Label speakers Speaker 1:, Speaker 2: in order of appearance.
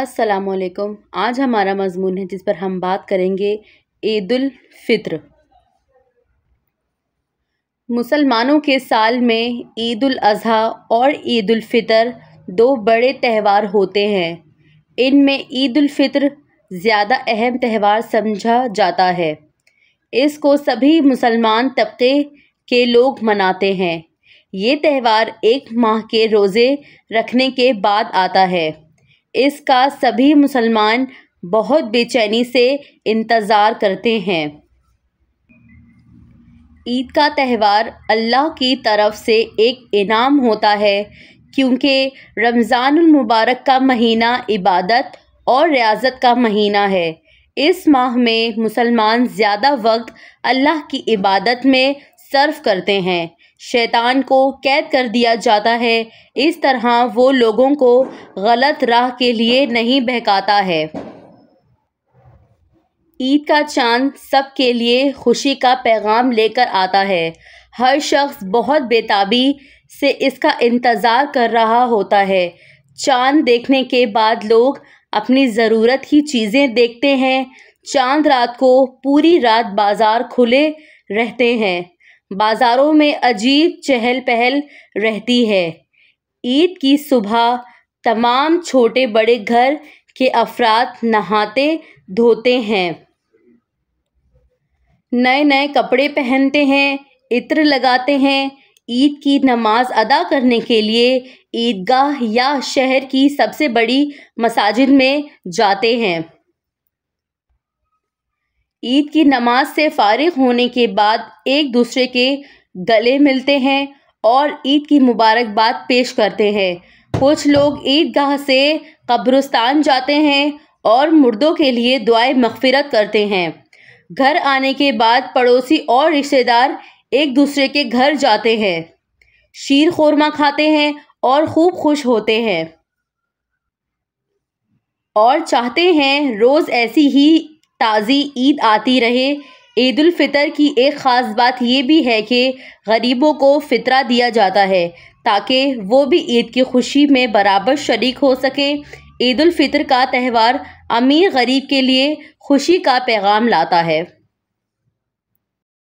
Speaker 1: अस्सलाम आज हमारा मजमून है जिस पर हम बात करेंगे ईद मुसलमानों के साल में ईद अज़हा और ईद फ़ितर दो बड़े त्यौहार होते हैं इनमें ईद फितर ज़्यादा अहम त्यौहार समझा जाता है इसको सभी मुसलमान तबके के लोग मनाते हैं ये त्यौहार एक माह के रोज़े रखने के बाद आता है इसका सभी मुसलमान बहुत बेचैनी से इंतज़ार करते हैं ईद का त्यौहार अल्लाह की तरफ से एक इनाम होता है क्योंकि रमज़ानमबारक का महीना इबादत और रियाजत का महीना है इस माह में मुसलमान ज़्यादा वक्त अल्लाह की इबादत में सर्व करते हैं शैतान को कैद कर दिया जाता है इस तरह वो लोगों को गलत राह के लिए नहीं बहकाता है ईद का चांद सब के लिए खुशी का पैगाम लेकर आता है हर शख्स बहुत बेताबी से इसका इंतज़ार कर रहा होता है चांद देखने के बाद लोग अपनी ज़रूरत की चीज़ें देखते हैं चांद रात को पूरी रात बाज़ार खुले रहते हैं बाज़ारों में अजीब चहल पहल रहती है ईद की सुबह तमाम छोटे बड़े घर के अफराद नहाते धोते हैं नए नए कपड़े पहनते हैं इत्र लगाते हैं ईद की नमाज अदा करने के लिए ईदगाह या शहर की सबसे बड़ी मसाजिद में जाते हैं ईद की नमाज से फारिग होने के बाद एक दूसरे के गले मिलते हैं और ईद की मुबारकबाद पेश करते हैं कुछ लोग ईदगाह से कब्रस्तान जाते हैं और मुर्दों के लिए दुआए मगफिरत करते हैं घर आने के बाद पड़ोसी और रिश्तेदार एक दूसरे के घर जाते हैं शीर खोरमा खाते हैं और खूब खुश होते हैं और चाहते हैं रोज़ ऐसी ही ताज़ी ईद आती रहे ईदालफ़ितर की एक ख़ास बात ये भी है कि गरीबों को फ़ितरा दिया जाता है ताकि वो भी ईद की खुशी में बराबर शरीक हो सकें ईदालफ़ितर का त्यौहार अमीर गरीब के लिए खुशी का पैगाम लाता है